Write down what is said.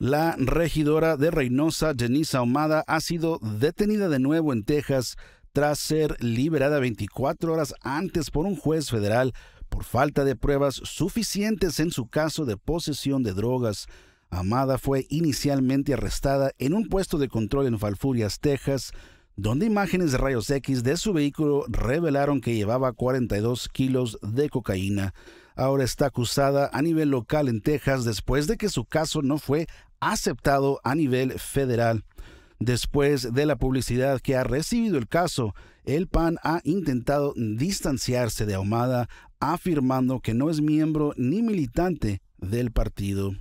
La regidora de Reynosa, Denise Amada, ha sido detenida de nuevo en Texas tras ser liberada 24 horas antes por un juez federal por falta de pruebas suficientes en su caso de posesión de drogas. Amada fue inicialmente arrestada en un puesto de control en Falfurias, Texas, donde imágenes de rayos X de su vehículo revelaron que llevaba 42 kilos de cocaína. Ahora está acusada a nivel local en Texas después de que su caso no fue aceptado a nivel federal. Después de la publicidad que ha recibido el caso, el PAN ha intentado distanciarse de Ahumada, afirmando que no es miembro ni militante del partido.